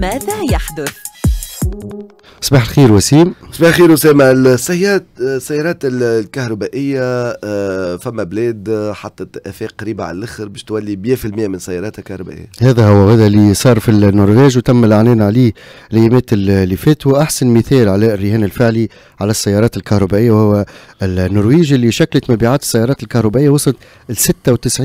ماذا يحدث؟ صباح الخير وسيم صباح الخير اسامه السيارات السيارات الكهربائيه آه، فما بلاد آه، حطت افاق قريبه على الاخر باش تولي 100% من سياراتها كهربائيه هذا هو هذا اللي صار في النرويج وتم الاعلان عليه الايامات اللي فاتوا واحسن مثال على الرهان الفعلي على السيارات الكهربائيه وهو النرويج اللي شكلت مبيعات السيارات الكهربائيه وصلت ل 96%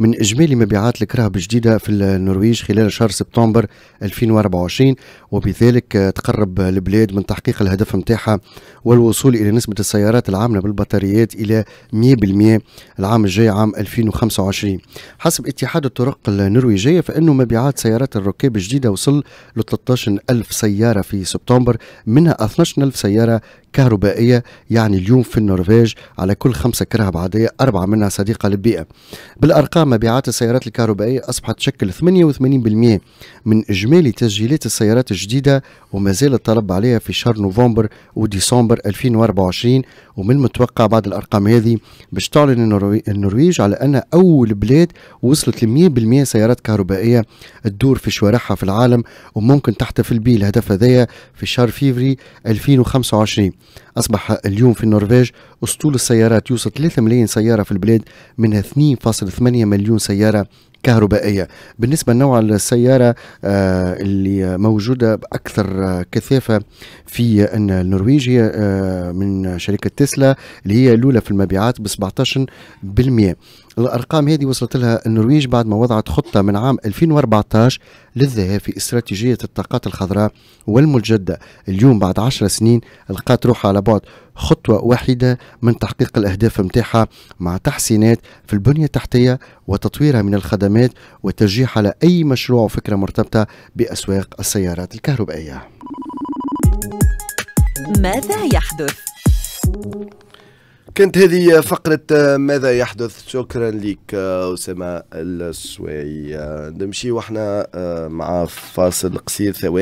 من اجمالي مبيعات الكراهب الجديده في النرويج خلال شهر سبتمبر 2024 وبذلك تقرب تقرب البلاد من تحقيق الهدف نتاعها والوصول إلى نسبة السيارات العاملة بالبطاريات إلى 100% العام الجاي عام 2025 حسب اتحاد الطرق النرويجية فإنه مبيعات سيارات الركاب الجديدة وصل ل 13 ألف سيارة في سبتمبر منها 12 ألف سيارة كهربائيه يعني اليوم في النرويج على كل خمسه كرهب عاديه اربعه منها صديقه للبيئه. بالارقام مبيعات السيارات الكهربائيه اصبحت تشكل 88% من اجمالي تسجيلات السيارات الجديده وما زال الطلب عليها في شهر نوفمبر وديسمبر 2024 ومن المتوقع بعد الارقام هذه باش تعلن النرويج على انها اول بلاد وصلت ل 100% سيارات كهربائيه تدور في شوارعها في العالم وممكن تحتفل به الهدف هذايا في شهر فيفري 2025 أصبح اليوم في النرويج أسطول السيارات يوصل 3 ملايين سيارة في البلاد منها 2.8 مليون سيارة كهربائيه بالنسبه لنوع السياره آه، اللي موجوده باكثر آه، كثافه في النرويج هي آه، من شركه تسلا اللي هي الاولى في المبيعات ب 17% الارقام هذه وصلت لها النرويج بعد ما وضعت خطه من عام 2014 للذهاب في استراتيجيه الطاقات الخضراء والمتجدده اليوم بعد 10 سنين لقات روحها على بعد خطوة واحدة من تحقيق الأهداف متاعها مع تحسينات في البنية التحتية وتطويرها من الخدمات وترجيح على أي مشروع وفكرة مرتبطة بأسواق السيارات الكهربائية ماذا يحدث؟ كانت هذه فقرة آه، ماذا يحدث شكرا لك آه، أسامة السوي آه، نمشي وإحنا مع فاصل قصير ثواني